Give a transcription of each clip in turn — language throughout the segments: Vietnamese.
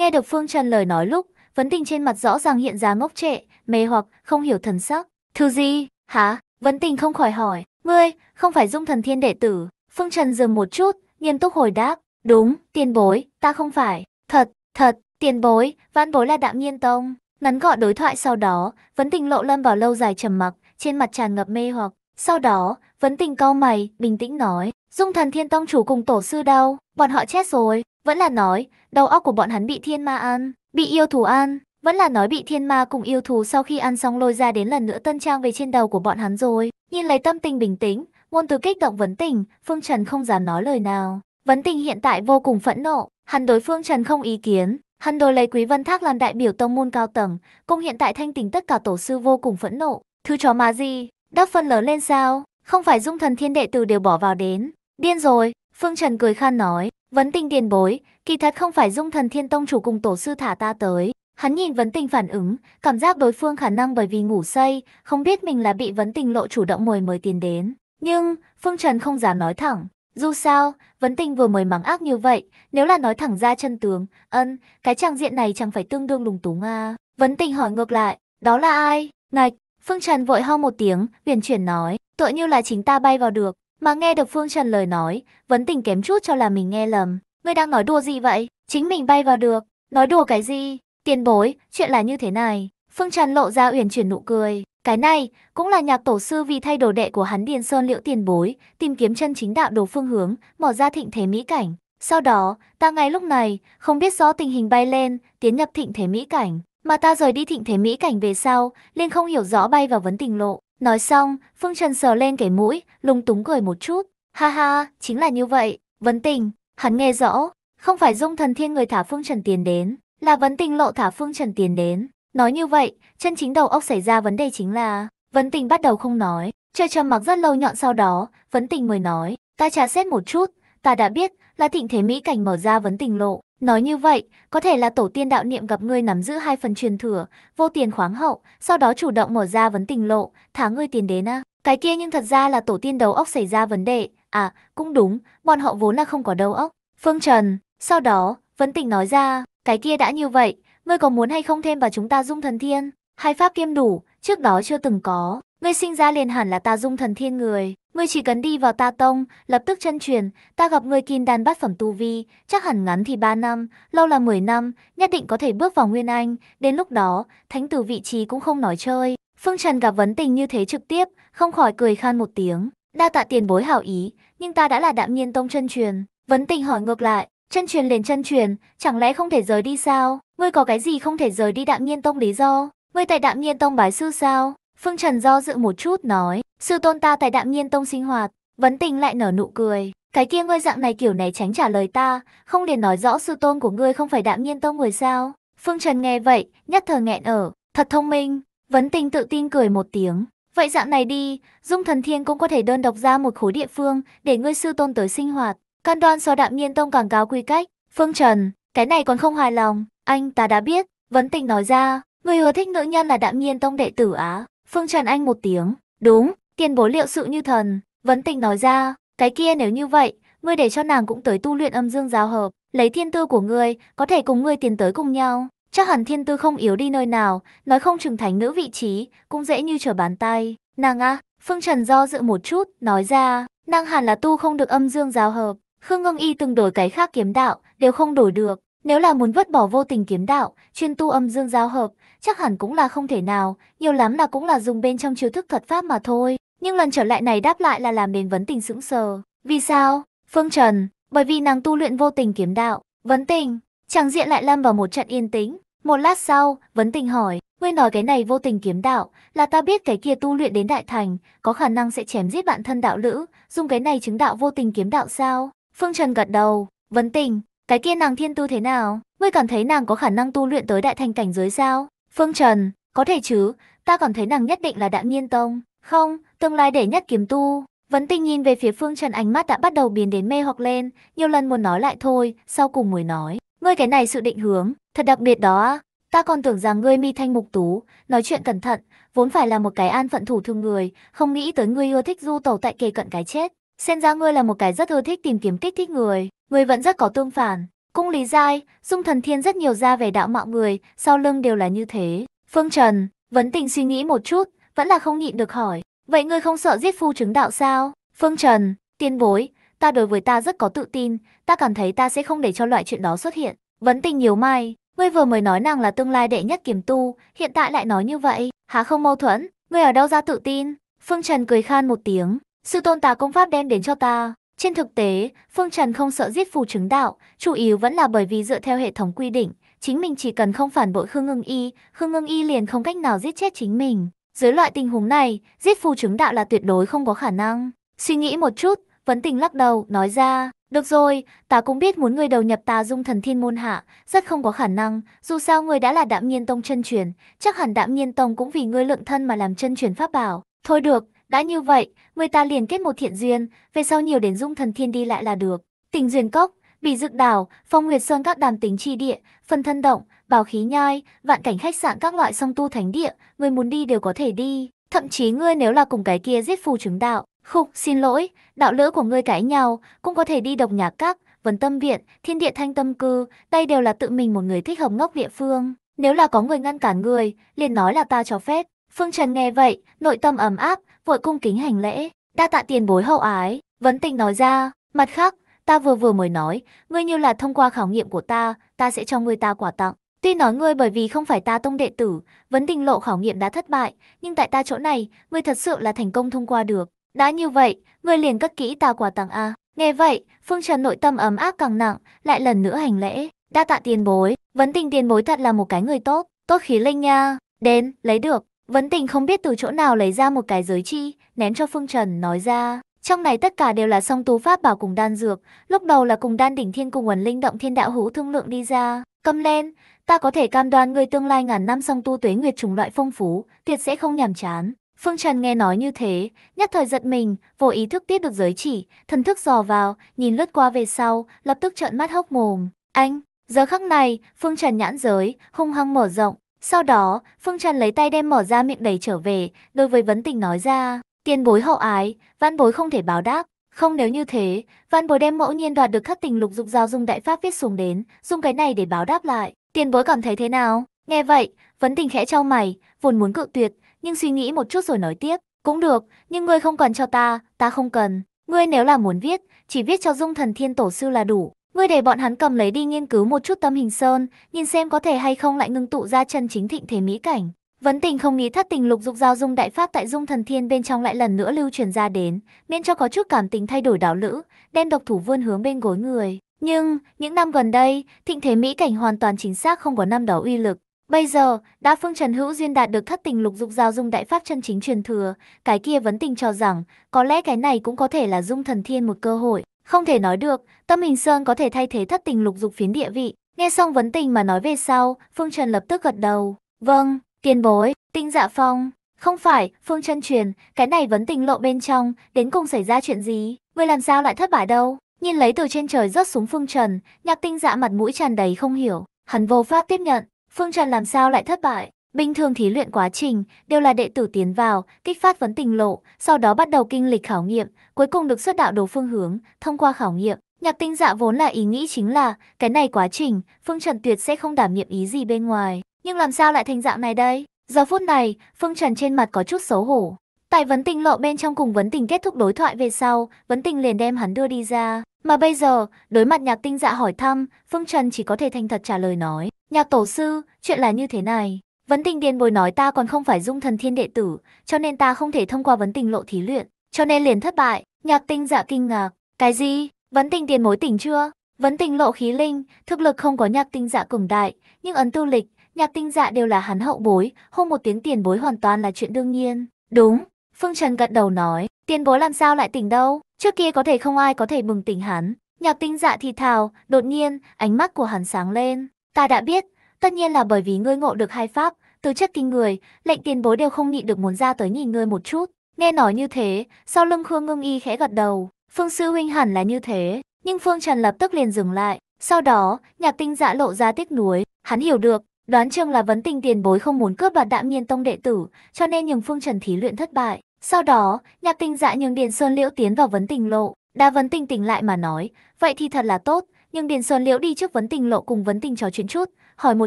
Nghe được Phương Trần lời nói lúc, vấn tình trên mặt rõ ràng hiện ra ngốc trệ, mê hoặc, không hiểu thần sắc. Thứ gì? Hả? Vấn tình không khỏi hỏi. Ngươi, không phải dung thần thiên đệ tử. Phương Trần dừng một chút, nghiêm túc hồi đáp. Đúng, tiền bối, ta không phải. Thật, thật, tiền bối, vãn bối là đạm nhiên tông. Ngắn gọn đối thoại sau đó, vấn tình lộ lâm vào lâu dài trầm mặc, trên mặt tràn ngập mê hoặc. Sau đó, vấn tình cau mày, bình tĩnh nói. Dung thần thiên tông chủ cùng tổ sư đâu, bọn họ chết rồi. Vẫn là nói, đầu óc của bọn hắn bị thiên ma ăn, bị yêu thù ăn. Vẫn là nói bị thiên ma cùng yêu thù sau khi ăn xong lôi ra đến lần nữa tân trang về trên đầu của bọn hắn rồi. Nhìn lấy tâm tình bình tĩnh, ngôn từ kích động vấn tình, Phương Trần không dám nói lời nào. Vấn tình hiện tại vô cùng phẫn nộ, hắn đối Phương Trần không ý kiến. Hắn đối lấy Quý Vân Thác làm đại biểu tông môn cao tầng, cùng hiện tại thanh tình tất cả tổ sư vô cùng phẫn nộ. Thứ chó mà gì, đắp phân lớn lên sao, không phải dung thần thiên đệ tử đều bỏ vào đến. Điên rồi, Phương Trần cười khan nói, Vấn tình tiền bối, kỳ thật không phải dung thần thiên tông chủ cùng tổ sư thả ta tới. Hắn nhìn vấn tình phản ứng, cảm giác đối phương khả năng bởi vì ngủ say, không biết mình là bị vấn tình lộ chủ động mời mời tiền đến. Nhưng, Phương Trần không dám nói thẳng. Dù sao, vấn tình vừa mới mắng ác như vậy, nếu là nói thẳng ra chân tướng, ân, cái trang diện này chẳng phải tương đương lùng túng à. Vấn tình hỏi ngược lại, đó là ai? Ngạch, Phương Trần vội ho một tiếng, huyền chuyển nói, tựa như là chính ta bay vào được, mà nghe được Phương Trần lời nói, vấn tình kém chút cho là mình nghe lầm. Ngươi đang nói đùa gì vậy? Chính mình bay vào được. Nói đùa cái gì? Tiền bối, chuyện là như thế này. Phương Trần lộ ra uyển chuyển nụ cười. Cái này cũng là nhạc tổ sư vì thay đồ đệ của hắn Điền Sơn Liễu tiền bối, tìm kiếm chân chính đạo đồ phương hướng, mở ra thịnh thế mỹ cảnh. Sau đó, ta ngay lúc này, không biết rõ tình hình bay lên, tiến nhập thịnh thế mỹ cảnh. Mà ta rời đi thịnh thế mỹ cảnh về sau, liền không hiểu rõ bay vào vấn tình lộ. Nói xong, Phương Trần sờ lên cái mũi, lung túng cười một chút. Ha ha, chính là như vậy. Vấn tình, hắn nghe rõ, không phải dung thần thiên người thả Phương Trần tiền đến, là vấn tình lộ thả Phương Trần tiền đến. Nói như vậy, chân chính đầu óc xảy ra vấn đề chính là, vấn tình bắt đầu không nói, chơi trầm mặc rất lâu nhọn sau đó, vấn tình mới nói, ta trả xét một chút, ta đã biết là thịnh thế Mỹ cảnh mở ra vấn tình lộ, Nói như vậy, có thể là tổ tiên đạo niệm gặp ngươi nắm giữ hai phần truyền thừa, vô tiền khoáng hậu, sau đó chủ động mở ra vấn tình lộ, thả ngươi tiền đến á. À. Cái kia nhưng thật ra là tổ tiên đầu óc xảy ra vấn đề, à, cũng đúng, bọn họ vốn là không có đầu óc. Phương Trần, sau đó, vấn tình nói ra, cái kia đã như vậy, ngươi có muốn hay không thêm vào chúng ta dung thần thiên, hai pháp kiêm đủ, trước đó chưa từng có, ngươi sinh ra liền hẳn là ta dung thần thiên người. Ngươi chỉ cần đi vào ta tông, lập tức chân truyền, ta gặp ngươi kim đan bát phẩm tu vi, chắc hẳn ngắn thì 3 năm, lâu là 10 năm, nhất định có thể bước vào Nguyên Anh, đến lúc đó, thánh tử vị trí cũng không nói chơi. Phương Trần gặp vấn tình như thế trực tiếp, không khỏi cười khan một tiếng, đa tạ tiền bối hảo ý, nhưng ta đã là đạm nhiên tông chân truyền. Vấn tình hỏi ngược lại, chân truyền liền chân truyền, chẳng lẽ không thể rời đi sao? Ngươi có cái gì không thể rời đi đạm nhiên tông lý do? Ngươi tại đạm nhiên tông bái sư sao? Phương Trần do dự một chút nói, sư tôn ta tại đạm nhiên tông sinh hoạt, vấn tình lại nở nụ cười. Cái kia ngươi dạng này kiểu này tránh trả lời ta, không liền nói rõ sư tôn của ngươi không phải đạm nhiên tông người sao. Phương Trần nghe vậy, nhất thờ nghẹn ở, thật thông minh, vấn tình tự tin cười một tiếng. Vậy dạng này đi, Dung Thần Thiên cũng có thể đơn độc ra một khối địa phương để ngươi sư tôn tới sinh hoạt. Căn đoan so đạm nhiên tông càng cao quy cách. Phương Trần, cái này còn không hài lòng, anh ta đã biết. Vấn tình nói ra, người hứa thích nữ nhân là đạm nhiên tông đệ tử á. Phương Trần Anh một tiếng, đúng, tiền bối liệu sự như thần, vấn tình nói ra, cái kia nếu như vậy, ngươi để cho nàng cũng tới tu luyện âm dương giáo hợp, lấy thiên tư của ngươi, có thể cùng ngươi tiến tới cùng nhau. Chắc hẳn thiên tư không yếu đi nơi nào, nói không chừng thánh nữ vị trí, cũng dễ như trở bàn tay. Nàng à, Phương Trần do dự một chút, nói ra, nàng hẳn là tu không được âm dương giáo hợp. Khương Ngưng Y từng đổi cái khác kiếm đạo, đều không đổi được, nếu là muốn vứt bỏ vô tình kiếm đạo, chuyên tu âm dương giao hợp, chắc hẳn cũng là không thể nào, nhiều lắm là cũng là dùng bên trong chiếu thức thuật pháp mà thôi. Nhưng lần trở lại này đáp lại là làm đến vấn tình sững sờ. Vì sao? Phương Trần, bởi vì nàng tu luyện vô tình kiếm đạo, vấn tình, chẳng diện lại lâm vào một trận yên tĩnh. Một lát sau, vấn tình hỏi, ngươi nói cái này vô tình kiếm đạo, là ta biết cái kia tu luyện đến đại thành, có khả năng sẽ chém giết bạn thân đạo lữ, dùng cái này chứng đạo vô tình kiếm đạo sao? Phương Trần gật đầu, vấn tình, cái kia nàng thiên tu thế nào? Ngươi cảm thấy nàng có khả năng tu luyện tới đại thành cảnh giới sao? Phương Trần, có thể chứ, ta cảm thấy nàng nhất định là đã nhiên tông. Không, tương lai để nhất kiếm tu. Vấn Tinh nhìn về phía Phương Trần ánh mắt đã bắt đầu biến đến mê hoặc lên, nhiều lần muốn nói lại thôi, sau cùng mới nói. Ngươi cái này sự định hướng, thật đặc biệt đó à? Ta còn tưởng rằng ngươi mi thanh mục tú, nói chuyện cẩn thận, vốn phải là một cái an phận thủ thương người, không nghĩ tới ngươi ưa thích du tẩu tại kề cận cái chết. Xem ra ngươi là một cái rất ưa thích tìm kiếm kích thích người người vẫn rất có tương phản. cung lý giai, dung thần thiên rất nhiều ra về đạo mạo người, sau lưng đều là như thế. Phương Trần, vấn tình suy nghĩ một chút, vẫn là không nhịn được hỏi. Vậy ngươi không sợ giết phu chứng đạo sao? Phương Trần, tiên bối, ta đối với ta rất có tự tin, ta cảm thấy ta sẽ không để cho loại chuyện đó xuất hiện. Vấn tình nhiều mai, ngươi vừa mới nói nàng là tương lai đệ nhất kiềm tu, hiện tại lại nói như vậy, há không mâu thuẫn, ngươi ở đâu ra tự tin? Phương Trần cười khan một tiếng, sư tôn tà công pháp đem đến cho ta, trên thực tế, Phương Trần không sợ giết phù chứng đạo, chủ yếu vẫn là bởi vì dựa theo hệ thống quy định, chính mình chỉ cần không phản bội Khương Ngưng Y, Khương Ngưng Y liền không cách nào giết chết chính mình. Dưới loại tình huống này, giết phù chứng đạo là tuyệt đối không có khả năng. Suy nghĩ một chút, Vấn Tình lắc đầu, nói ra, được rồi, ta cũng biết muốn ngươi đầu nhập ta dung thần thiên môn hạ, rất không có khả năng, dù sao ngươi đã là đạm nhiên tông chân truyền, chắc hẳn đạm nhiên tông cũng vì ngươi lượng thân mà làm chân truyền pháp bảo. Thôi được, đã như vậy, người ta liền kết một thiện duyên, về sau nhiều đến dung thần thiên đi lại là được. Tình duyên cốc, bị dực đảo, phong nguyệt sơn các đàm tính chi địa, phân thân động, bảo khí nhai, vạn cảnh khách sạn các loại song tu thánh địa, người muốn đi đều có thể đi. Thậm chí ngươi nếu là cùng cái kia giết phù chứng đạo, khục xin lỗi, đạo lỡ của ngươi cãi nhau, cũng có thể đi độc nhạc các, vấn tâm viện, thiên địa thanh tâm cư, đây đều là tự mình một người thích hợp ngốc địa phương. Nếu là có người ngăn cản người, liền nói là ta cho phép. Phương Trần nghe vậy, nội tâm ấm áp, vội cung kính hành lễ, đa tạ tiền bối hậu ái, vấn tình nói ra, mặt khác, ta vừa vừa mới nói, ngươi như là thông qua khảo nghiệm của ta, ta sẽ cho ngươi ta quà tặng. Tuy nói ngươi bởi vì không phải ta tông đệ tử, vấn tình lộ khảo nghiệm đã thất bại, nhưng tại ta chỗ này, ngươi thật sự là thành công thông qua được. Đã như vậy, ngươi liền cất kỹ ta quà tặng a. Nghe vậy, Phương Trần nội tâm ấm áp càng nặng, lại lần nữa hành lễ, đa tạ tiền bối, vấn tình tiền bối thật là một cái người tốt, tốt khí linh nha, đến, lấy được. Vấn tình không biết từ chỗ nào lấy ra một cái giới chi, ném cho Phương Trần, nói ra. Trong này tất cả đều là song tú pháp bảo cùng đan dược, lúc đầu là cùng đan đỉnh thiên cùng quần linh động thiên đạo hữu thương lượng đi ra. Cầm lên, ta có thể cam đoan người tương lai ngàn năm song tu tuế nguyệt trùng loại phong phú, tuyệt sẽ không nhàm chán. Phương Trần nghe nói như thế, nhất thời giật mình, vô ý thức tiết được giới chỉ, thần thức dò vào, nhìn lướt qua về sau, lập tức trợn mắt hốc mồm. Anh, giờ khắc này, Phương Trần nhãn giới, hung hăng mở rộng, sau đó, Phương Trần lấy tay đem mỏ ra miệng đầy trở về, đối với vấn tình nói ra, tiền bối hậu ái, văn bối không thể báo đáp. Không nếu như thế, văn bối đem mẫu nhiên đoạt được khắc tình lục dục giao dung đại pháp viết xuống đến, dùng cái này để báo đáp lại. Tiền bối cảm thấy thế nào? Nghe vậy, vấn tình khẽ trao mày, vốn muốn cự tuyệt, nhưng suy nghĩ một chút rồi nói tiếp. Cũng được, nhưng ngươi không cần cho ta, ta không cần. Ngươi nếu là muốn viết, chỉ viết cho dung thần thiên tổ sư là đủ. Ngươi để bọn hắn cầm lấy đi nghiên cứu một chút tâm hình sơn, nhìn xem có thể hay không lại ngưng tụ ra chân chính thịnh thế mỹ cảnh. Vấn tình không nghĩ thất tình lục dục giao dung đại pháp tại dung thần thiên bên trong lại lần nữa lưu truyền ra đến, miễn cho có chút cảm tình thay đổi đảo lữ, đem độc thủ vươn hướng bên gối người. Nhưng, những năm gần đây, thịnh thế mỹ cảnh hoàn toàn chính xác không có năm đó uy lực. Bây giờ, đa phương Trần Hữu Duyên đạt được thất tình lục dục giao dung đại pháp chân chính truyền thừa, cái kia vấn tình cho rằng, có lẽ cái này cũng có thể là dung thần thiên một cơ hội. Không thể nói được, Tâm Hình Sơn có thể thay thế thất tình lục dục phiến địa vị. Nghe xong vấn tình mà nói về sau, Phương Trần lập tức gật đầu. Vâng, tiền bối, tinh dạ phong. Không phải, Phương Trân truyền, cái này vấn tình lộ bên trong, đến cùng xảy ra chuyện gì, ngươi làm sao lại thất bại đâu. Nhìn lấy từ trên trời rớt xuống Phương Trần, nhạc tinh dạ mặt mũi tràn đầy không hiểu, hắn vô pháp tiếp nhận, Phương Trần làm sao lại thất bại, Bình thường thí luyện quá trình đều là đệ tử tiến vào, kích phát vấn tình lộ, sau đó bắt đầu kinh lịch khảo nghiệm, cuối cùng được xuất đạo đồ phương hướng, thông qua khảo nghiệm. Nhạc tinh dạ vốn là ý nghĩ chính là, cái này quá trình, Phương Trần tuyệt sẽ không đảm nhiệm ý gì bên ngoài. Nhưng làm sao lại thành dạng này đây? Giờ phút này, Phương Trần trên mặt có chút xấu hổ. Tại vấn tình lộ bên trong cùng vấn tình kết thúc đối thoại về sau, vấn tình liền đem hắn đưa đi ra. Mà bây giờ, đối mặt nhạc tinh dạ hỏi thăm, Phương Trần chỉ có thể thành thật trả lời nói. Nhạc tổ sư, chuyện là như thế này. Vấn tình điền bồi nói ta còn không phải dung thần thiên đệ tử, cho nên ta không thể thông qua vấn tình lộ thí luyện, cho nên liền thất bại. Nhạc tinh dạ kinh ngạc, cái gì? Vấn tình tiền mối tỉnh chưa? Vấn tình lộ khí linh, thực lực không có nhạc tinh dạ cường đại, nhưng ấn tu lịch, nhạc tinh dạ đều là hắn hậu bối, hôn một tiếng tiền bối hoàn toàn là chuyện đương nhiên. Đúng, Phương Trần gật đầu nói, tiền bối làm sao lại tỉnh đâu, trước kia có thể không ai có thể bừng tỉnh hắn. Nhạc tinh dạ thì thào, đột nhiên, ánh mắt của hắn sáng lên. Ta đã biết, Tất nhiên là bởi vì ngươi ngộ được hai pháp, từ chất kinh người, lệnh tiền bối đều không nhịn được muốn ra tới nhìn ngươi một chút. Nghe nói như thế, sau lưng Khương Ngưng Y khẽ gật đầu, Phương Sư Huynh hẳn là như thế, nhưng Phương Trần lập tức liền dừng lại. Sau đó, nhạc tinh dạ lộ ra tiếc nuối, hắn hiểu được, đoán chừng là vấn tình tiền bối không muốn cướp đoạt đạm nhiên tông đệ tử, cho nên nhường Phương Trần thí luyện thất bại. Sau đó, nhạc tinh dạ nhường Điền Sơn Liễu tiến vào vấn tình lộ, đa vấn tình tỉnh lại mà nói, vậy thì thật là tốt, nhưng Điền Sơn Liễu đi trước vấn tình lộ cùng vấn tình trò chuyện chút, hỏi một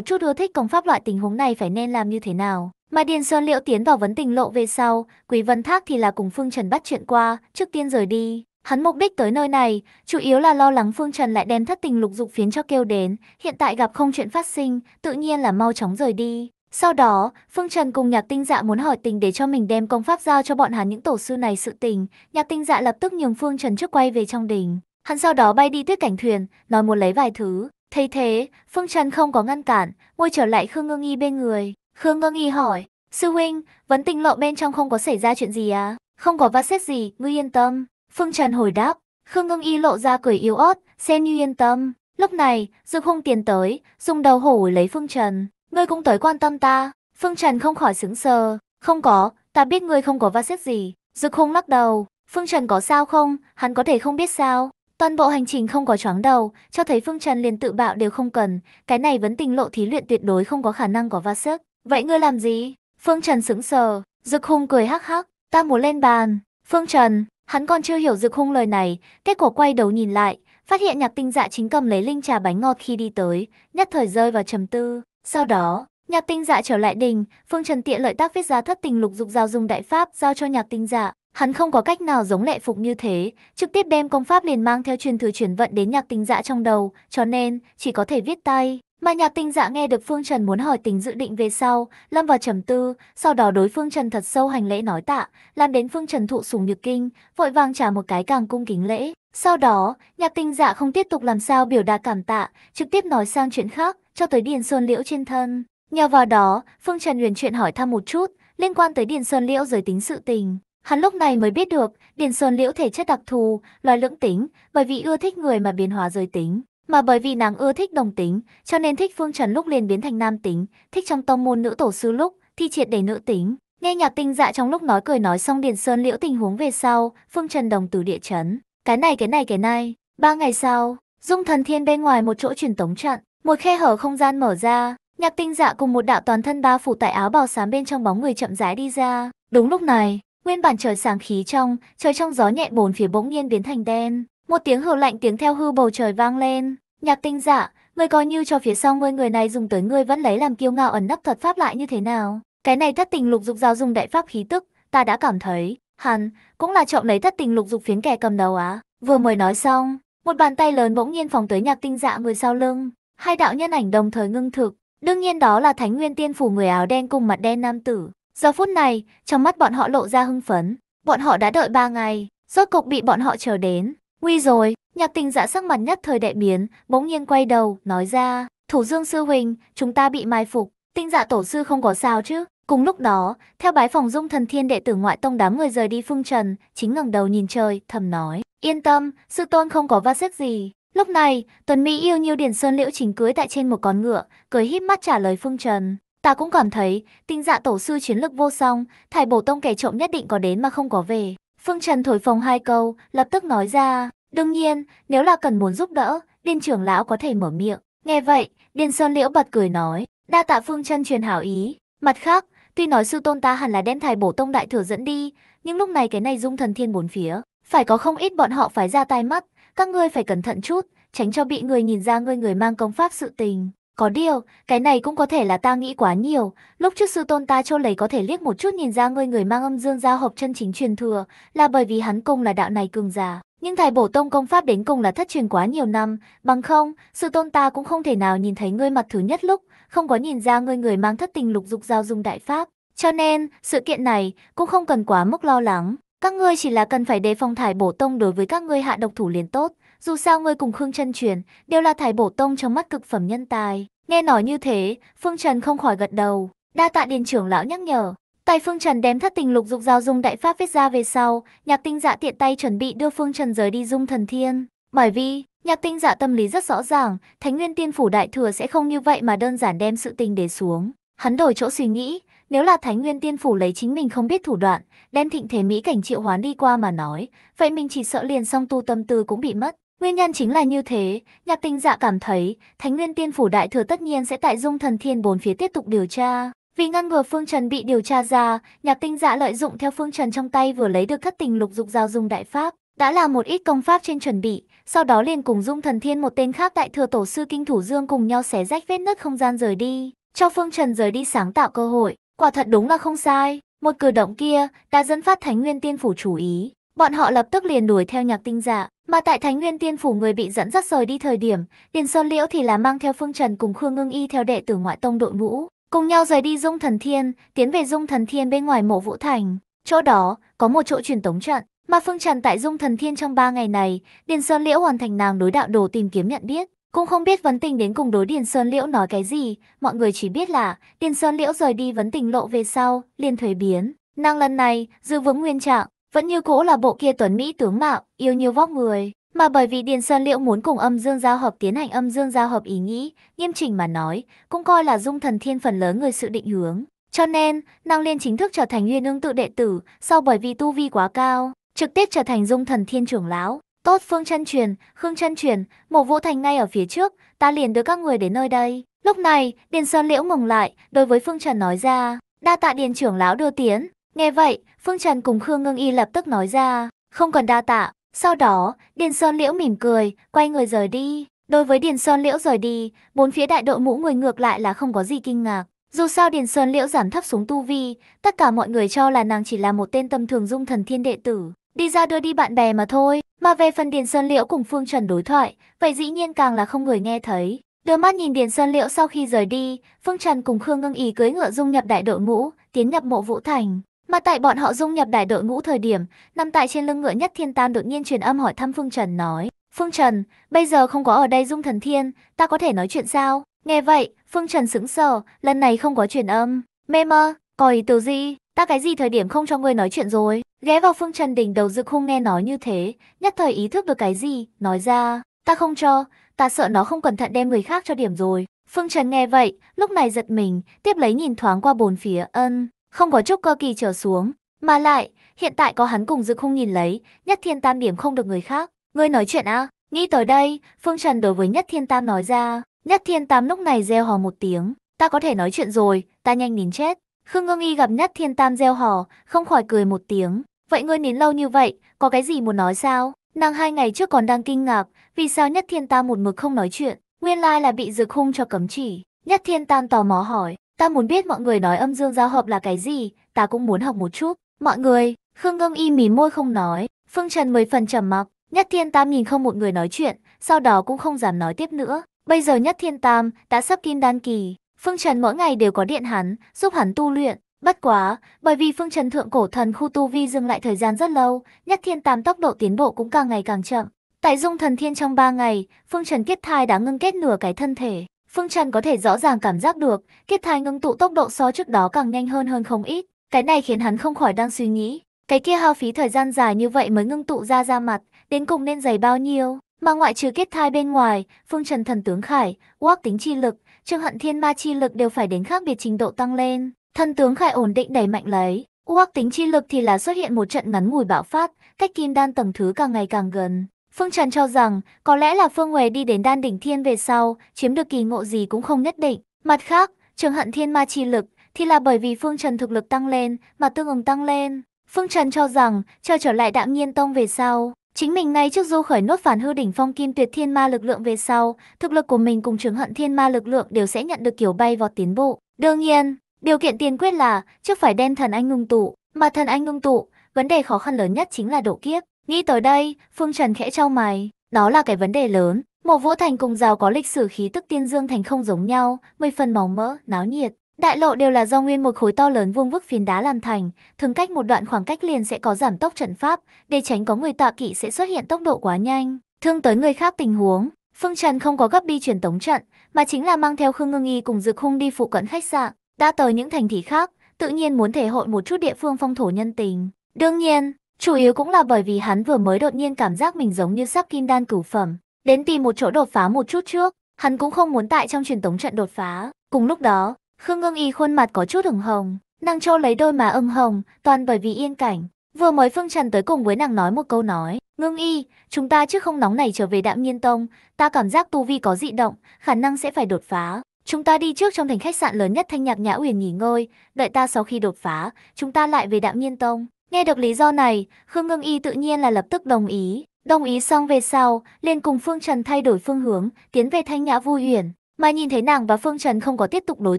chút ưa thích công pháp loại tình huống này phải nên làm như thế nào. Mà Điền Sơn Liễu tiến vào vấn tình lộ về sau, Quý Vân Thác thì là cùng Phương Trần bắt chuyện qua, trước tiên rời đi. Hắn mục đích tới nơi này, chủ yếu là lo lắng Phương Trần lại đem thất tình lục dục phiến cho kêu đến, hiện tại gặp không chuyện phát sinh, tự nhiên là mau chóng rời đi. Sau đó, Phương Trần cùng nhạc tinh dạ muốn hỏi tình để cho mình đem công pháp giao cho bọn hắn những tổ sư này sự tình, nhạc tinh dạ lập tức nhường Phương Trần trước quay về trong đình. Hắn sau đó bay đi tuyết cảnh thuyền, nói muốn lấy vài thứ, Thấy thế, Phương Trần không có ngăn cản, ngồi trở lại Khương Ngưng Y bên người. Khương Ngưng Y hỏi, Sư huynh, vấn tình lộ bên trong không có xảy ra chuyện gì à? Không có va xét gì, ngươi yên tâm. Phương Trần hồi đáp, Khương Ngưng Y lộ ra cười yếu ớt, xem như yên tâm. Lúc này, Dược Hung tiền tới, dùng đầu hổ lấy Phương Trần. Ngươi cũng tới quan tâm ta. Phương Trần không khỏi sững sờ. Không có, ta biết ngươi không có va xét gì. Dược Hung lắc đầu. Phương Trần có sao không? Hắn có thể không biết sao? Toàn bộ hành trình không có choáng đầu, cho thấy Phương Trần liền tự bạo đều không cần, cái này vấn tình lộ thí luyện tuyệt đối không có khả năng có va sức. Vậy ngươi làm gì? Phương Trần sững sờ, Dực Hung cười hắc hắc, ta muốn lên bàn. Phương Trần, hắn còn chưa hiểu Dực Hung lời này, kết quả quay đầu nhìn lại, phát hiện Nhạc Tinh Dạ chính cầm lấy linh trà bánh ngọt khi đi tới, nhất thời rơi vào trầm tư. Sau đó, Nhạc Tinh Dạ trở lại đình, Phương Trần tiện lợi tác viết ra thất tình lục dục giao dung đại pháp giao cho Nhạc Tinh Dạ, Hắn không có cách nào giống lệ phục như thế, trực tiếp đem công pháp liền mang theo truyền thừa truyền vận đến nhạc tinh dạ trong đầu, cho nên chỉ có thể viết tay. Mà nhạc tinh dạ nghe được Phương Trần muốn hỏi tình dự định về sau, lâm vào trầm tư, sau đó đối Phương Trần thật sâu hành lễ nói tạ, làm đến Phương Trần thụ sủng nhược kinh, vội vàng trả một cái càng cung kính lễ. Sau đó, nhạc tinh dạ không tiếp tục làm sao biểu đạt cảm tạ, trực tiếp nói sang chuyện khác, cho tới Điền Sơn Liễu trên thân. Nhờ vào đó, Phương Trần huyền chuyện hỏi thăm một chút, liên quan tới Điền Sơn Liễu giới tính sự tình. Hắn lúc này mới biết được, Điền Sơn Liễu thể chất đặc thù, loài lưỡng tính, bởi vì ưa thích người mà biến hóa giới tính. Mà bởi vì nàng ưa thích đồng tính, cho nên thích Phương Trần lúc liền biến thành nam tính, thích trong tông môn nữ tổ sư lúc, thì triệt để nữ tính. Nghe nhạc tinh dạ trong lúc nói cười nói xong Điền Sơn Liễu tình huống về sau, Phương Trần đồng từ địa chấn. Cái này cái này cái này, ba ngày sau, dung thần thiên bên ngoài một chỗ truyền tống trận, một khe hở không gian mở ra, nhạc tinh dạ cùng một đạo toàn thân ba phủ tại áo bào xám bên trong bóng người chậm rãi đi ra. Đúng lúc này, Nguyên bản trời sáng khí trong, trời trong gió nhẹ bồn phía bỗng nhiên biến thành đen. Một tiếng hừ lạnh tiếng theo hư bầu trời vang lên. Nhạc tinh dạ, người coi như cho phía sau ngươi người này dùng tới ngươi vẫn lấy làm kiêu ngạo ẩn nấp thuật pháp lại như thế nào. Cái này thất tình lục dục giao dùng đại pháp khí tức, ta đã cảm thấy, hắn, cũng là trộm lấy thất tình lục dục phiến kẻ cầm đầu á. Vừa mới nói xong, một bàn tay lớn bỗng nhiên phóng tới nhạc tinh dạ người sau lưng. Hai đạo nhân ảnh đồng thời ngưng thực, đương nhiên đó là thánh nguyên tiên phủ người áo đen cùng mặt đen nam tử. Giờ phút này, trong mắt bọn họ lộ ra hưng phấn. Bọn họ đã đợi 3 ngày, rốt cục bị bọn họ chờ đến. Nguy rồi, nhạc tình dạ sắc mặt nhất thời đại biến, bỗng nhiên quay đầu, nói ra. Thủ dương sư huynh, chúng ta bị mai phục. Tinh dạ tổ sư không có sao chứ. Cùng lúc đó, theo bái phòng dung thần thiên đệ tử ngoại tông đám người rời đi phương trần, chính ngẩng đầu nhìn trời, thầm nói. Yên tâm, sư tôn không có va xếp gì. Lúc này, Tuần Mỹ yêu nhiêu Điển Sơn Liễu chính cưới tại trên một con ngựa, cười híp mắt trả lời Phương Trần. Ta cũng cảm thấy, tinh dạ tổ sư chiến lực vô song, thải bổ tông kẻ trộm nhất định có đến mà không có về. Phương Trần thổi phồng hai câu, lập tức nói ra, đương nhiên, nếu là cần muốn giúp đỡ, điên trưởng lão có thể mở miệng. Nghe vậy, điên sơn liễu bật cười nói, đa tạ Phương Trần truyền hảo ý. Mặt khác, tuy nói sư tôn ta hẳn là đem thải bổ tông đại thừa dẫn đi, nhưng lúc này cái này dung thần thiên bốn phía, phải có không ít bọn họ phải ra tay mắt, các ngươi phải cẩn thận chút, tránh cho bị người nhìn ra ngươi người mang công pháp sự tình. Có điều, cái này cũng có thể là ta nghĩ quá nhiều, lúc trước sư tôn ta cho lấy có thể liếc một chút nhìn ra ngươi người mang âm dương giao hợp chân chính truyền thừa, là bởi vì hắn cùng là đạo này cường giả. Nhưng thầy bổ tông công pháp đến cùng là thất truyền quá nhiều năm, bằng không, sư tôn ta cũng không thể nào nhìn thấy ngươi mặt thứ nhất lúc, không có nhìn ra ngươi người mang thất tình lục dục giao dung đại pháp. Cho nên, sự kiện này cũng không cần quá mức lo lắng. Các ngươi chỉ là cần phải đề phòng thải bổ tông đối với các ngươi hạ độc thủ liền tốt, dù sao ngươi cùng Khương Trân truyền, đều là thải bổ tông trong mắt cực phẩm nhân tài. Nghe nói như thế, Phương Trần không khỏi gật đầu, đa tạ điền trưởng lão nhắc nhở. Tay Phương Trần đem thất tình lục dục giao dung đại pháp viết ra về sau, nhạc tinh dạ tiện tay chuẩn bị đưa Phương Trần rời đi dung thần thiên. Bởi vì, nhạc tinh dạ tâm lý rất rõ ràng, thánh nguyên tiên phủ đại thừa sẽ không như vậy mà đơn giản đem sự tình để xuống. Hắn đổi chỗ suy nghĩ, nếu là thánh nguyên tiên phủ lấy chính mình không biết thủ đoạn, đem thịnh thế mỹ cảnh triệu hoán đi qua mà nói, vậy mình chỉ sợ liền song tu tâm tư cũng bị mất. Nguyên nhân chính là như thế, Nhạc Tình Dạ cảm thấy, Thánh Nguyên Tiên phủ đại thừa tất nhiên sẽ tại Dung Thần Thiên bốn phía tiếp tục điều tra. Vì ngăn ngừa Phương Trần bị điều tra ra, Nhạc Tinh Dạ lợi dụng theo Phương Trần trong tay vừa lấy được thất tình lục dục giao dung đại pháp, đã là một ít công pháp trên chuẩn bị, sau đó liền cùng Dung Thần Thiên một tên khác đại thừa tổ sư kinh thủ Dương cùng nhau xé rách vết nứt không gian rời đi, cho Phương Trần rời đi sáng tạo cơ hội, quả thật đúng là không sai, một cử động kia đã dẫn phát Thánh Nguyên Tiên phủ chú ý, Bọn họ lập tức liền đuổi theo nhạc tinh giả, mà tại Thánh Nguyên Tiên Phủ người bị dẫn dắt rời đi thời điểm, Điền Sơn Liễu thì là mang theo Phương Trần cùng Khương Ngưng Y theo đệ tử ngoại tông đội ngũ, cùng nhau rời đi Dung Thần Thiên, tiến về Dung Thần Thiên bên ngoài mộ Vũ Thành. Chỗ đó, có một chỗ truyền tống trận, mà Phương Trần tại Dung Thần Thiên trong 3 ngày này, Điền Sơn Liễu hoàn thành nàng đối đạo đồ tìm kiếm nhận biết. Cũng không biết vấn tình đến cùng đối Điền Sơn Liễu nói cái gì, mọi người chỉ biết là Điền Sơn Liễu rời đi vấn tình lộ về sau, liền thuế biến. Nàng lần này, dư vững nguyên trạng, vẫn như cũ là bộ kia tuấn Mỹ tướng mạo, yêu nhiều vóc người. Mà bởi vì Điền Sơn Liễu muốn cùng âm dương giao hợp tiến hành âm dương giao hợp ý nghĩ, nghiêm chỉnh mà nói, cũng coi là dung thần thiên phần lớn người sự định hướng. Cho nên, nàng liên chính thức trở thành Nguyên ương tự đệ tử, sau bởi vì tu vi quá cao, trực tiếp trở thành dung thần thiên trưởng lão. Tốt phương chân truyền, khương chân truyền, một vũ thành ngay ở phía trước, ta liền đưa các người đến nơi đây. Lúc này, Điền Sơn Liễu ngừng lại, đối với Phương Trần nói ra, đa tạ Điền trưởng lão đưa tiến, Nghe vậy, Phương Trần cùng Khương Ngưng Y lập tức nói ra, không cần đa tạ. Sau đó, Điền Sơn Liễu mỉm cười, quay người rời đi. Đối với Điền Sơn Liễu rời đi, bốn phía đại đội mũ người ngược lại là không có gì kinh ngạc. Dù sao Điền Sơn Liễu giảm thấp xuống tu vi, tất cả mọi người cho là nàng chỉ là một tên tầm thường dung thần thiên đệ tử, đi ra đưa đi bạn bè mà thôi. Mà về phần Điền Sơn Liễu cùng Phương Trần đối thoại, vậy dĩ nhiên càng là không người nghe thấy. Đưa mắt nhìn Điền Sơn Liễu sau khi rời đi, Phương Trần cùng Khương Ngưng Ý cưới ngựa dung nhập đại đội mũ, tiến nhập mộ vũ thành. Mà tại bọn họ dung nhập đại đội ngũ thời điểm, nằm tại trên lưng ngựa nhất thiên tam đột nhiên truyền âm hỏi thăm Phương Trần nói. Phương Trần, bây giờ không có ở đây dung thần thiên, ta có thể nói chuyện sao? Nghe vậy, Phương Trần sững sờ, lần này không có truyền âm. Mê mơ, có ý từ gì? Ta cái gì thời điểm không cho ngươi nói chuyện rồi? Ghé vào Phương Trần đỉnh đầu dự khung nghe nói như thế, nhất thời ý thức được cái gì, nói ra. Ta không cho, ta sợ nó không cẩn thận đem người khác cho điểm rồi. Phương Trần nghe vậy, lúc này giật mình, tiếp lấy nhìn thoáng qua bồn phía ân không có chút cơ kỳ trở xuống. Mà lại, hiện tại có hắn cùng dự khung nhìn lấy, nhất thiên tam điểm không được người khác. Ngươi nói chuyện à? Nghĩ tới đây, Phương Trần đối với nhất thiên tam nói ra. Nhất thiên tam lúc này reo hò một tiếng. Ta có thể nói chuyện rồi, ta nhanh nín chết. Khương Ngưng Y gặp nhất thiên tam reo hò, không khỏi cười một tiếng. Vậy ngươi nín lâu như vậy, có cái gì muốn nói sao? Nàng hai ngày trước còn đang kinh ngạc, vì sao nhất thiên tam một mực không nói chuyện. Nguyên lai là bị dự khung cho cấm chỉ. Nhất thiên tam tò mò hỏi, Ta muốn biết mọi người nói âm dương giao hợp là cái gì, ta cũng muốn học một chút. Mọi người, Khương Ngưng Y mỉm môi không nói, Phương Trần mười phần trầm mặc, Nhất Thiên Tam nhìn không một người nói chuyện, sau đó cũng không dám nói tiếp nữa. Bây giờ Nhất Thiên Tam đã sắp kim đan kỳ, Phương Trần mỗi ngày đều có điện hắn, giúp hắn tu luyện. Bất quá, bởi vì Phương Trần thượng cổ thần khu tu vi dừng lại thời gian rất lâu, Nhất Thiên Tam tốc độ tiến bộ cũng càng ngày càng chậm. Tại dung thần thiên trong 3 ngày, Phương Trần kết thai đã ngưng kết nửa cái thân thể, Phương Trần có thể rõ ràng cảm giác được, kết thái ngưng tụ tốc độ so trước đó càng nhanh hơn hơn không ít. Cái này khiến hắn không khỏi đang suy nghĩ, cái kia hao phí thời gian dài như vậy mới ngưng tụ ra ra mặt, đến cùng nên dày bao nhiêu. Mà ngoại trừ kết thai bên ngoài, Phương Trần thần tướng khải, uắc tính chi lực, trương hận thiên ma chi lực đều phải đến khác biệt trình độ tăng lên. Thần tướng khải ổn định đẩy mạnh lấy, uắc tính chi lực thì là xuất hiện một trận ngắn ngủi bạo phát, cách kim đan tầng thứ càng ngày càng gần. Phương Trần cho rằng, có lẽ là Phương Huệ đi đến đan đỉnh thiên về sau, chiếm được kỳ ngộ gì cũng không nhất định. Mặt khác, trường hận thiên ma chi lực, thì là bởi vì Phương Trần thực lực tăng lên, mà tương ứng tăng lên. Phương Trần cho rằng, chờ trở lại đạm nhiên tông về sau, chính mình ngay trước du khởi nốt phản hư đỉnh phong kim tuyệt thiên ma lực lượng về sau, thực lực của mình cùng trường hận thiên ma lực lượng đều sẽ nhận được kiểu bay vọt tiến bộ. Đương nhiên, điều kiện tiên quyết là, trước phải đem thần anh ngưng tụ, mà thần anh ngưng tụ, vấn đề khó khăn lớn nhất chính là độ kiếp. Nghĩ tới đây, Phương Trần khẽ trao mày, đó là cái vấn đề lớn. một Vũ Thành cùng giàu có lịch sử khí tức tiên dương thành không giống nhau, mười phần màu mỡ, náo nhiệt. Đại lộ đều là do nguyên một khối to lớn vuông vức phiến đá làm thành, thường cách một đoạn khoảng cách liền sẽ có giảm tốc trận pháp, để tránh có người tọa kỵ sẽ xuất hiện tốc độ quá nhanh, thương tới người khác tình huống. Phương Trần không có gấp đi chuyển tống trận, mà chính là mang theo Khương Ngưng Y cùng dược Hung đi phụ cận khách sạn, đã tới những thành thị khác, tự nhiên muốn thể hội một chút địa phương phong thổ nhân tình. Đương nhiên, Chủ yếu cũng là bởi vì hắn vừa mới đột nhiên cảm giác mình giống như sắp kim đan cửu phẩm. Đến tìm một chỗ đột phá một chút trước, hắn cũng không muốn tại trong truyền tống trận đột phá. Cùng lúc đó, Khương Ngưng Y khuôn mặt có chút ửng hồng, nàng trâu lấy đôi má ửng hồng, toàn bởi vì yên cảnh. Vừa mới Phương Trần tới cùng với nàng nói một câu nói, Ngưng Y, chúng ta trước không nóng này trở về đạm nhiên tông, ta cảm giác tu vi có dị động, khả năng sẽ phải đột phá. Chúng ta đi trước trong thành khách sạn lớn nhất Thanh Nhạc Nhã Uyển nghỉ ngơi, đợi ta sau khi đột phá, chúng ta lại về Đạm Nhiên Tông. Nghe được lý do này, Khương Ngưng Y tự nhiên là lập tức đồng ý. Đồng ý xong về sau, liền cùng Phương Trần thay đổi phương hướng, tiến về Thanh Nhã Vui Uyển. Mà nhìn thấy nàng và Phương Trần không có tiếp tục đối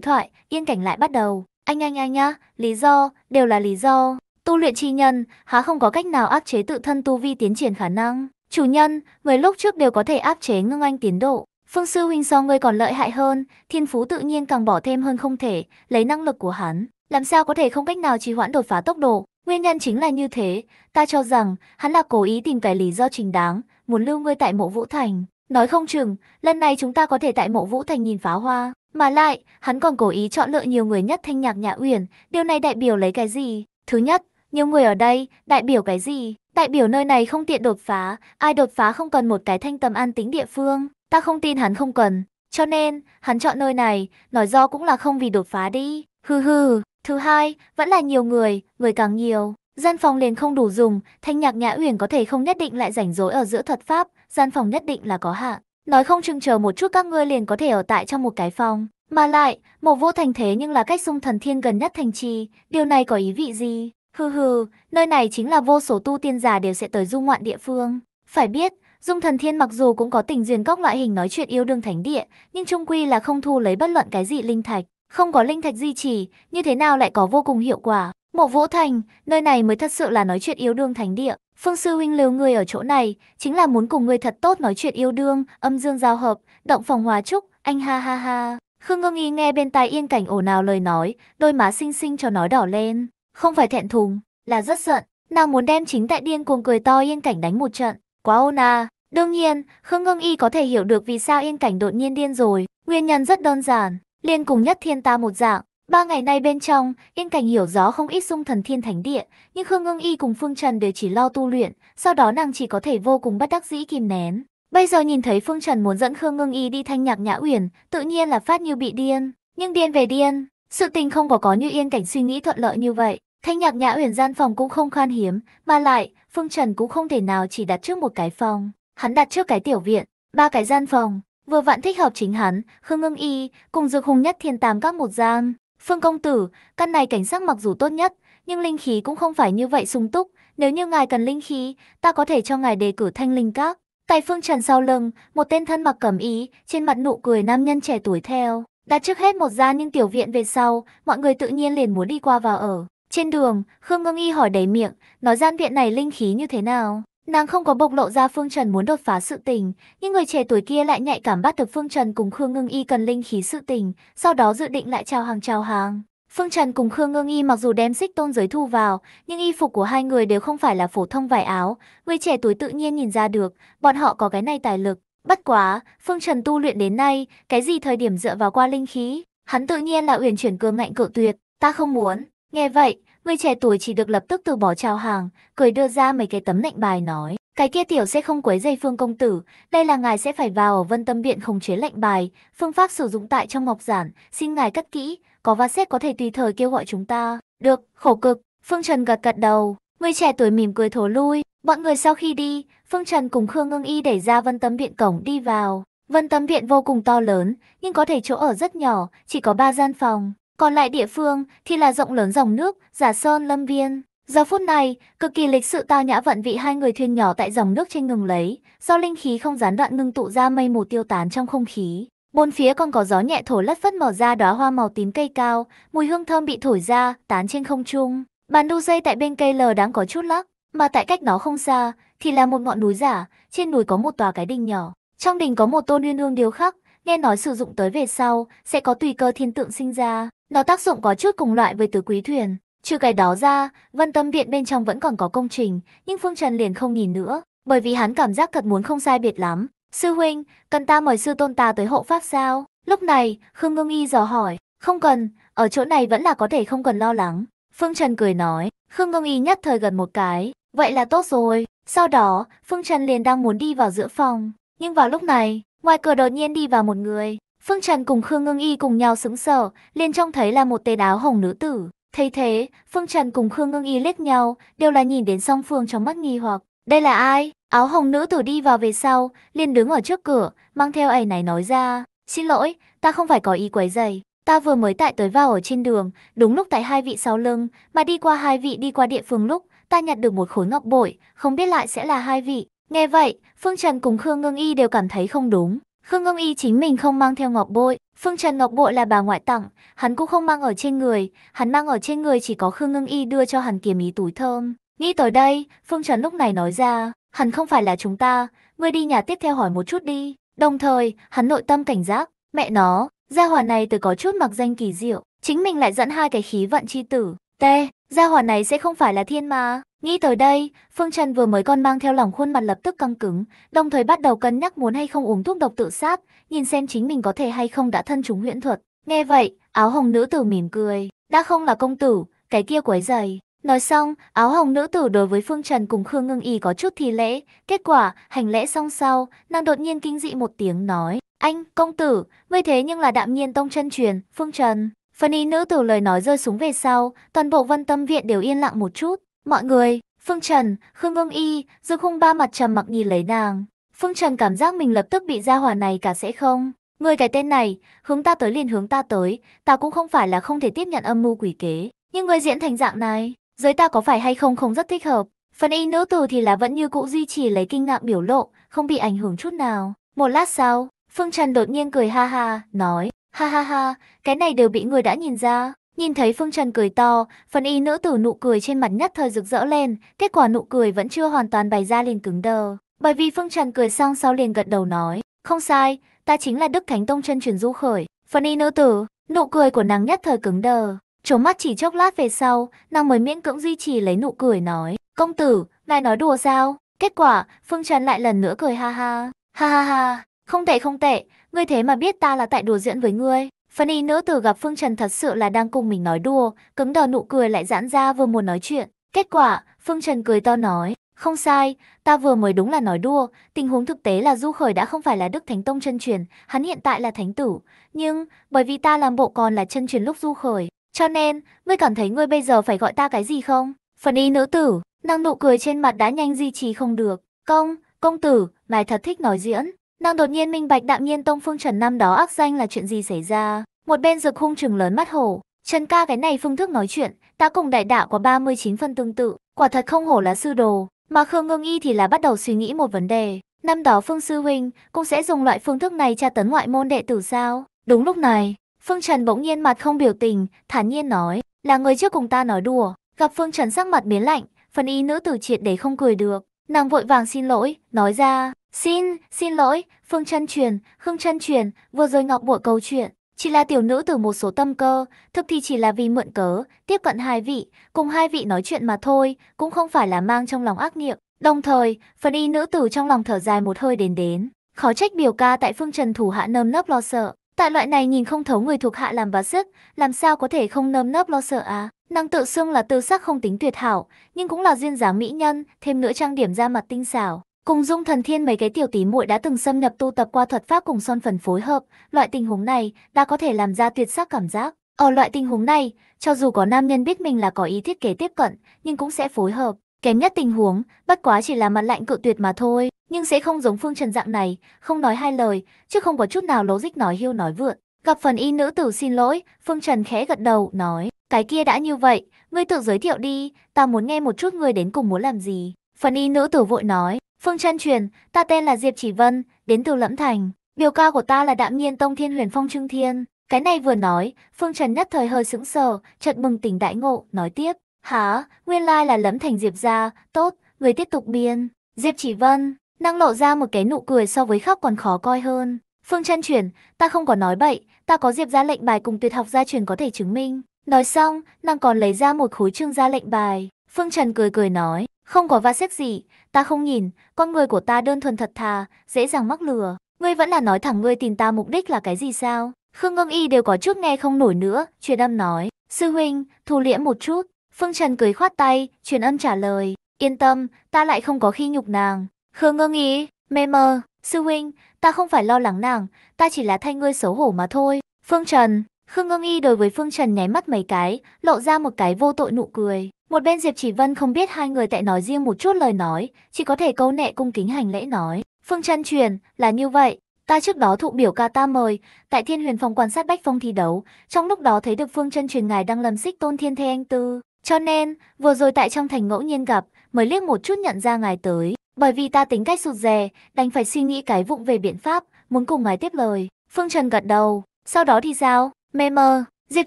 thoại, yên cảnh lại bắt đầu. Anh anh anh nhá, lý do, đều là lý do. Tu luyện chi nhân, há không có cách nào áp chế tự thân tu vi tiến triển khả năng. Chủ nhân, người lúc trước đều có thể áp chế ngưng anh tiến độ. Phương sư huynh so ngươi còn lợi hại hơn, thiên phú tự nhiên càng bỏ thêm hơn không thể, lấy năng lực của hắn. Làm sao có thể không cách nào trì hoãn đột phá tốc độ, Nguyên nhân chính là như thế, ta cho rằng hắn là cố ý tìm cái lý do chính đáng, muốn lưu ngươi tại mộ Vũ Thành. Nói không chừng, lần này chúng ta có thể tại mộ Vũ Thành nhìn pháo hoa. Mà lại, hắn còn cố ý chọn lựa nhiều người nhất thanh nhạc nhã uyển, điều này đại biểu lấy cái gì? Thứ nhất, nhiều người ở đây, đại biểu cái gì? Đại biểu nơi này không tiện đột phá, ai đột phá không cần một cái thanh tâm an tính địa phương. Ta không tin hắn không cần, cho nên, hắn chọn nơi này, nói do cũng là không vì đột phá đi. Hừ hừ, Thứ hai, vẫn là nhiều người, người càng nhiều, gian phòng liền không đủ dùng, thanh nhạc nhã uyển có thể không nhất định lại rảnh rỗi ở giữa thuật pháp, gian phòng nhất định là có hạn. Nói không chừng chờ một chút các ngươi liền có thể ở tại trong một cái phòng. Mà lại, một vô thành thế nhưng là cách sung thần thiên gần nhất thành trì, điều này có ý vị gì? Hừ hừ, nơi này chính là vô số tu tiên giả đều sẽ tới du ngoạn địa phương. Phải biết, Dung Thần Thiên mặc dù cũng có tình duyên các loại hình nói chuyện yêu đương thánh địa, nhưng trung quy là không thu lấy bất luận cái gì linh thạch. Không có linh thạch duy trì, như thế nào lại có vô cùng hiệu quả? Mộ Vũ Thành, nơi này mới thật sự là nói chuyện yêu đương thánh địa. Phương sư huynh lưu người ở chỗ này, chính là muốn cùng người thật tốt nói chuyện yêu đương, âm dương giao hợp, động phòng hòa trúc, anh ha ha ha. Khương Ngưng Y nghe bên tai yên cảnh ồn ào lời nói, đôi má xinh xinh cho nói đỏ lên. Không phải thẹn thùng, là rất giận. Nàng muốn đem chính tại điên cuồng cười to yên cảnh đánh một trận. Quá ôn à. Đương nhiên, Khương Ngưng Y có thể hiểu được vì sao yên cảnh đột nhiên điên rồi. Nguyên nhân rất đơn giản, liên cùng nhất thiên ta một dạng. Ba ngày nay bên trong, Yên Cảnh hiểu rõ không ít dung thần thiên thánh địa, nhưng Khương Ngưng Y cùng Phương Trần đều chỉ lo tu luyện, sau đó nàng chỉ có thể vô cùng bất đắc dĩ kìm nén. Bây giờ nhìn thấy Phương Trần muốn dẫn Khương Ngưng Y đi thanh nhạc nhã uyển, tự nhiên là phát như bị điên. Nhưng điên về điên, sự tình không có có như Yên Cảnh suy nghĩ thuận lợi như vậy. Thanh nhạc nhã uyển gian phòng cũng không khan hiếm, mà lại, Phương Trần cũng không thể nào chỉ đặt trước một cái phòng. Hắn đặt trước cái tiểu viện, ba cái gian phòng, Vừa vạn thích hợp chính hắn, Khương Ngưng Y cùng Dược Hùng nhất thiên tam các một gian. Phương công tử, căn này cảnh sắc mặc dù tốt nhất, nhưng linh khí cũng không phải như vậy sung túc. Nếu như ngài cần linh khí, ta có thể cho ngài đề cử thanh linh các. Tại phương trần sau lưng, một tên thân mặc cẩm ý, trên mặt nụ cười nam nhân trẻ tuổi theo. Đặt trước hết một gian nhưng tiểu viện về sau, mọi người tự nhiên liền muốn đi qua vào ở. Trên đường, Khương Ngưng Y hỏi đầy miệng, nói gian viện này linh khí như thế nào? Nàng không có bộc lộ ra Phương Trần muốn đột phá sự tình, nhưng người trẻ tuổi kia lại nhạy cảm bắt được Phương Trần cùng Khương Ngưng Y cần linh khí sự tình, sau đó dự định lại chào hàng chào hàng. Phương Trần cùng Khương Ngưng Y mặc dù đem xích tôn giới thu vào, nhưng y phục của hai người đều không phải là phổ thông vải áo, người trẻ tuổi tự nhiên nhìn ra được, bọn họ có cái này tài lực. Bất quá, Phương Trần tu luyện đến nay, cái gì thời điểm dựa vào qua linh khí, hắn tự nhiên là uyển chuyển cường mạnh cự tuyệt, ta không muốn. Nghe vậy, Người trẻ tuổi chỉ được lập tức từ bỏ chào hàng, cười đưa ra mấy cái tấm lệnh bài nói. Cái kia tiểu sẽ không quấy dây phương công tử, đây là ngài sẽ phải vào ở vân tâm viện khống chế lệnh bài, phương pháp sử dụng tại trong ngọc giản, xin ngài cất kỹ, có va xét có thể tùy thời kêu gọi chúng ta. Được, khổ cực, Phương Trần gật gật đầu, người trẻ tuổi mỉm cười thổ lui, bọn người sau khi đi, Phương Trần cùng Khương Ngưng Y đẩy ra vân tâm viện cổng đi vào. Vân tâm viện vô cùng to lớn, nhưng có thể chỗ ở rất nhỏ, chỉ có 3 gian phòng. Còn lại địa phương thì là rộng lớn dòng nước, giả sơn lâm viên. Giờ phút này, cực kỳ lịch sự tao nhã vận vị hai người thuyền nhỏ tại dòng nước trên ngừng lấy, do linh khí không gián đoạn ngưng tụ ra mây mù tiêu tán trong không khí. Bốn phía còn có gió nhẹ thổi lất phất mở ra đóa hoa màu tím cây cao, mùi hương thơm bị thổi ra, tán trên không trung. Bàn đu dây tại bên cây lờ đáng có chút lắc, mà tại cách nó không xa thì là một ngọn núi giả, trên núi có một tòa cái đình nhỏ. Trong đình có một tôn uyên ương điêu khắc, nghe nói sử dụng tới về sau sẽ có tùy cơ thiên tượng sinh ra. Nó tác dụng có chút cùng loại với tứ quý thuyền. Trừ cái đó ra, vân tâm viện bên trong vẫn còn có công trình, nhưng Phương Trần liền không nhìn nữa, bởi vì hắn cảm giác thật muốn không sai biệt lắm. Sư huynh, cần ta mời sư tôn ta tới hộ pháp sao? Lúc này, Khương Ngưng Y dò hỏi, không cần, ở chỗ này vẫn là có thể không cần lo lắng. Phương Trần cười nói, Khương Ngưng Y nhất thời gần một cái, vậy là tốt rồi. Sau đó, Phương Trần liền đang muốn đi vào giữa phòng, nhưng vào lúc này, ngoài cửa đột nhiên đi vào một người, Phương Trần cùng Khương Ngưng Y cùng nhau sững sờ, liền trông thấy là một tê đáo hồng nữ tử. Thấy thế, Phương Trần cùng Khương Ngưng Y liếc nhau, đều là nhìn đến song phương trong mắt nghi hoặc. Đây là ai? Áo hồng nữ tử đi vào về sau, liền đứng ở trước cửa, mang theo ấy này nói ra. Xin lỗi, ta không phải có ý quấy giày. Ta vừa mới tại tới vào ở trên đường, đúng lúc tại hai vị sau lưng, mà đi qua hai vị đi qua địa phương lúc, ta nhặt được một khối ngọc bội, không biết lại sẽ là hai vị. Nghe vậy, Phương Trần cùng Khương Ngưng Y đều cảm thấy không đúng. Khương Ngưng Y chính mình không mang theo ngọc bội, Phương Trần ngọc bội là bà ngoại tặng, hắn cũng không mang ở trên người, hắn mang ở trên người chỉ có Khương Ngưng Y đưa cho hắn kiếm ý túi thơm. Nghĩ tới đây, Phương Trần lúc này nói ra, hắn không phải là chúng ta, ngươi đi nhà tiếp theo hỏi một chút đi. Đồng thời, hắn nội tâm cảnh giác, mẹ nó, gia hỏa này từ có chút mặc danh kỳ diệu, chính mình lại dẫn hai cái khí vận chi tử. T, Gia hỏa này sẽ không phải là thiên mà. Nghĩ tới đây, Phương Trần vừa mới con mang theo lòng khuôn mặt lập tức căng cứng, đồng thời bắt đầu cân nhắc muốn hay không uống thuốc độc tự sát, nhìn xem chính mình có thể hay không đã thân chúng huyễn thuật. Nghe vậy, áo hồng nữ tử mỉm cười, đã không là công tử, cái kia quấy giày. Nói xong, áo hồng nữ tử đối với Phương Trần cùng Khương Ngưng Y có chút thì lễ, kết quả, hành lễ xong sau, nàng đột nhiên kinh dị một tiếng nói, anh, công tử, ngươi thế nhưng là đạm nhiên tông chân truyền, Phương Trần. Phần ý nữ tử lời nói rơi xuống về sau, toàn bộ vân tâm viện đều yên lặng một chút. Mọi người, Phương Trần, Khương Ngưng Y, Dương Khung ba mặt trầm mặc nhìn lấy nàng. Phương Trần cảm giác mình lập tức bị gia hỏa này cả sẽ không. Người cái tên này, hướng ta tới liền hướng ta tới, ta cũng không phải là không thể tiếp nhận âm mưu quỷ kế. Nhưng người diễn thành dạng này, giới ta có phải hay không không rất thích hợp. Phần y nữ tử thì là vẫn như cũ duy trì lấy kinh ngạc biểu lộ, không bị ảnh hưởng chút nào. Một lát sau, Phương Trần đột nhiên cười ha ha, nói, Ha ha ha, cái này đều bị người đã nhìn ra. Nhìn thấy Phương Trần cười to, phần y nữ tử nụ cười trên mặt nhất thời rực rỡ lên, kết quả nụ cười vẫn chưa hoàn toàn bày ra liền cứng đờ. Bởi vì Phương Trần cười xong sau liền gật đầu nói, không sai, ta chính là Đức Thánh Tông chân truyền du khởi. Phần y nữ tử, nụ cười của nàng nhất thời cứng đờ. Trốn mắt chỉ chốc lát về sau, nàng mới miễn cưỡng duy trì lấy nụ cười nói, công tử, ngài nói đùa sao? Kết quả, Phương Trần lại lần nữa cười ha ha. Ha ha ha, không tệ không tệ, Ngươi thế mà biết ta là tại đùa diễn với ngươi. Phân y nữ tử gặp Phương Trần thật sự là đang cùng mình nói đùa, cứng đờ nụ cười lại giãn ra vừa muốn nói chuyện. Kết quả, Phương Trần cười to nói, không sai, ta vừa mới đúng là nói đùa, tình huống thực tế là Du Khởi đã không phải là Đức Thánh Tông chân truyền, hắn hiện tại là thánh tử. Nhưng, bởi vì ta làm bộ còn là chân truyền lúc Du Khởi, cho nên, ngươi cảm thấy ngươi bây giờ phải gọi ta cái gì không? Phần y nữ tử, năng nụ cười trên mặt đã nhanh duy trì không được. Công, công tử, mày thật thích nói diễn. Nàng đột nhiên minh bạch đạm nhiên tông phương trần năm đó ác danh là chuyện gì xảy ra. Một bên rực khung trừng lớn mắt hổ. Trần ca cái này phương thức nói chuyện, ta cùng đại đạo có 39 phân tương tự. Quả thật không hổ là sư đồ. Mà Khương Ngưng Y thì là bắt đầu suy nghĩ một vấn đề. Năm đó Phương Sư Huynh cũng sẽ dùng loại phương thức này tra tấn ngoại môn đệ tử sao? Đúng lúc này, Phương Trần bỗng nhiên mặt không biểu tình, thản nhiên nói, là người trước cùng ta nói đùa. Gặp Phương Trần sắc mặt biến lạnh, phần y nữ tử triệt để không cười được. Nàng vội vàng xin lỗi, nói ra, Xin, xin lỗi, Phương chân Truyền, Khương chân Truyền, vừa rồi Ngọc Bủa câu chuyện. Chỉ là tiểu nữ từ một số tâm cơ, thực thì chỉ là vì mượn cớ, tiếp cận hai vị, cùng hai vị nói chuyện mà thôi, cũng không phải là mang trong lòng ác niệm. Đồng thời, phần y nữ tử trong lòng thở dài một hơi đến đến. Khó trách biểu ca tại phương trần thủ hạ nơm nớp lo sợ. Tại loại này nhìn không thấu người thuộc hạ làm bá sức, làm sao có thể không nơm nớp lo sợ à? Năng tự xưng là tư sắc không tính tuyệt hảo, nhưng cũng là duyên dáng mỹ nhân, thêm nữa trang điểm da mặt tinh xảo. Cùng Dung Thần Thiên mấy cái tiểu tí muội đã từng xâm nhập tu tập qua thuật pháp cùng son phần phối hợp, loại tình huống này đã có thể làm ra tuyệt sắc cảm giác. Ở loại tình huống này, cho dù có nam nhân biết mình là có ý thiết kế tiếp cận, nhưng cũng sẽ phối hợp. Kém nhất tình huống, bất quá chỉ là mặt lạnh cự tuyệt mà thôi, nhưng sẽ không giống Phương Trần dạng này, không nói hai lời, chứ không có chút nào lố dích nói hiu nói vượn. Gặp phần y nữ tử xin lỗi, Phương Trần khẽ gật đầu, nói, cái kia đã như vậy, ngươi tự giới thiệu đi, ta muốn nghe một chút ngươi đến cùng muốn làm gì. Phần y nữ tử vội nói, Phương chân truyền, ta tên là Diệp Chỉ Vân, đến từ Lẫm Thành. Biểu ca của ta là Đạm Nhiên Tông Thiên Huyền Phong Trương Thiên. Cái này vừa nói, Phương Trần nhất thời hơi sững sờ, chợt mừng tỉnh đại ngộ, nói tiếp. Hả, nguyên lai là Lẫm Thành Diệp gia, tốt, người tiếp tục biên. Diệp Chỉ Vân, năng lộ ra một cái nụ cười so với khóc còn khó coi hơn. Phương chân truyền, ta không có nói bậy, ta có Diệp gia lệnh bài cùng tuyệt học gia truyền có thể chứng minh. Nói xong, nàng còn lấy ra một khối trương gia lệnh bài. Phương Trần cười cười nói, không có va xét gì, ta không nhìn, con người của ta đơn thuần thật thà, dễ dàng mắc lừa. Ngươi vẫn là nói thẳng ngươi tìm ta mục đích là cái gì sao? Khương Ngâm Y đều có chút nghe không nổi nữa, truyền âm nói. Sư huynh, thu liễm một chút. Phương Trần cười khoát tay, truyền âm trả lời. Yên tâm, ta lại không có khi nhục nàng. Khương Ngâm Y, mê mơ, sư huynh, ta không phải lo lắng nàng, ta chỉ là thay ngươi xấu hổ mà thôi. Phương Trần, Khương Ngâm Y đối với Phương Trần nháy mắt mấy cái, lộ ra một cái vô tội nụ cười. Một bên Diệp Chỉ Vân không biết hai người tại nói riêng một chút lời nói, chỉ có thể câu nệ cung kính hành lễ nói. Phương chân truyền, là như vậy, ta trước đó thụ biểu ca ta mời, tại thiên huyền phòng quan sát bách phong thi đấu, trong lúc đó thấy được phương chân truyền ngài đang lầm xích tôn thiên thê anh tư. Cho nên, vừa rồi tại trong thành ngẫu nhiên gặp, mới liếc một chút nhận ra ngài tới. Bởi vì ta tính cách sụt rè, đành phải suy nghĩ cái vụng về biện pháp, muốn cùng ngài tiếp lời. Phương Trần gật đầu, sau đó thì sao? Mê mơ, Diệp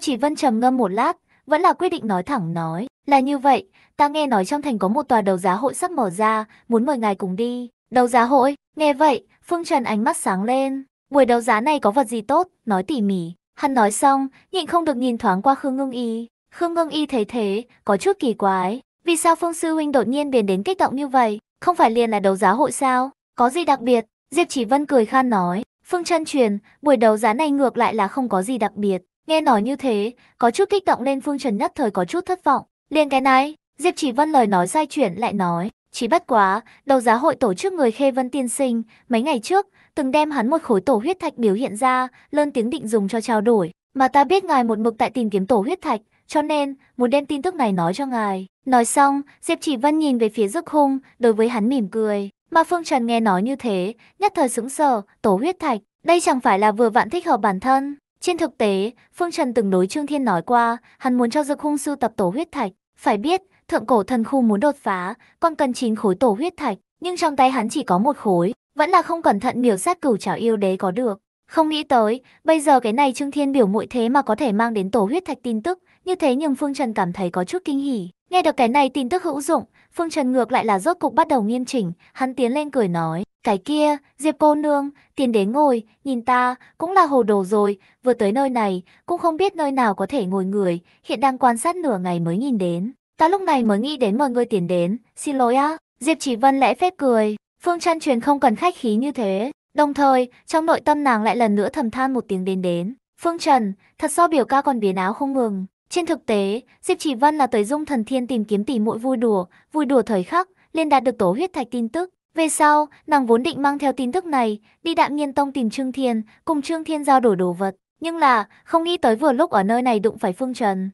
Chỉ Vân trầm ngâm một lát, vẫn là quyết định nói thẳng nói. Là như vậy, ta nghe nói trong thành có một tòa đầu giá hội sắp mở ra, muốn mời ngài cùng đi. Đầu giá hội, nghe vậy, Phương Trần ánh mắt sáng lên. Buổi đấu giá này có vật gì tốt, nói tỉ mỉ. Hắn nói xong, nhịn không được nhìn thoáng qua Khương Ngưng Y. Khương Ngưng Y thấy thế, có chút kỳ quái. Vì sao Phương Sư Huynh đột nhiên biến đến kích động như vậy? Không phải liền là đấu giá hội sao? Có gì đặc biệt? Diệp Chỉ Vân cười khan nói. Phương chân truyền, buổi đấu giá này ngược lại là không có gì đặc biệt. Nghe nói như thế, có chút kích động lên Phương Trần nhất thời có chút thất vọng. Liên cái này, Diệp Chỉ Vân lời nói sai chuyển lại nói, chỉ bất quá, đầu giá hội tổ chức người Khê Vân tiên sinh, mấy ngày trước, từng đem hắn một khối tổ huyết thạch biểu hiện ra, lơn tiếng định dùng cho trao đổi. Mà ta biết ngài một mực tại tìm kiếm tổ huyết thạch, cho nên muốn đem tin tức này nói cho ngài. Nói xong, Diệp Chỉ Vân nhìn về phía Dực Hung, đối với hắn mỉm cười. Mà Phương Trần nghe nói như thế, nhất thời sững sờ, tổ huyết thạch, đây chẳng phải là vừa vặn thích hợp bản thân. Trên thực tế, Phương Trần từng đối Trương Thiên nói qua, hắn muốn cho Dược Hung sưu tập tổ huyết thạch. Phải biết, thượng cổ thần khu muốn đột phá, còn cần chín khối tổ huyết thạch, nhưng trong tay hắn chỉ có một khối, vẫn là không cẩn thận biểu sát cửu trảo yêu đế có được. Không nghĩ tới, bây giờ cái này Trương Thiên biểu muội thế mà có thể mang đến tổ huyết thạch tin tức, như thế nhưng Phương Trần cảm thấy có chút kinh hỉ. Nghe được cái này tin tức hữu dụng, Phương Trần ngược lại là rốt cục bắt đầu nghiêm chỉnh, hắn tiến lên cười nói. Cái kia, Diệp cô nương, tiền đến ngồi, nhìn ta, cũng là hồ đồ rồi, vừa tới nơi này, cũng không biết nơi nào có thể ngồi người, hiện đang quan sát nửa ngày mới nhìn đến. Ta lúc này mới nghĩ đến mời ngươi tiền đến, xin lỗi á. Diệp Chỉ Vân lẽ phép cười, Phương Trăn truyền không cần khách khí như thế. Đồng thời, trong nội tâm nàng lại lần nữa thầm than một tiếng đến đến. Phương Trần, thật sao biểu ca còn biến áo không ngừng. Trên thực tế, Diệp Chỉ vân là tới Dung Thần Thiên tìm kiếm tỷ muội vui đùa, vui đùa thời khắc, liền đạt được tổ huyết thạch tin tức. Về sau, nàng vốn định mang theo tin tức này, đi đạm nhiên tông tìm Trương Thiên, cùng Trương Thiên giao đổi đồ vật. Nhưng là, không nghĩ tới vừa lúc ở nơi này đụng phải Phương Trần.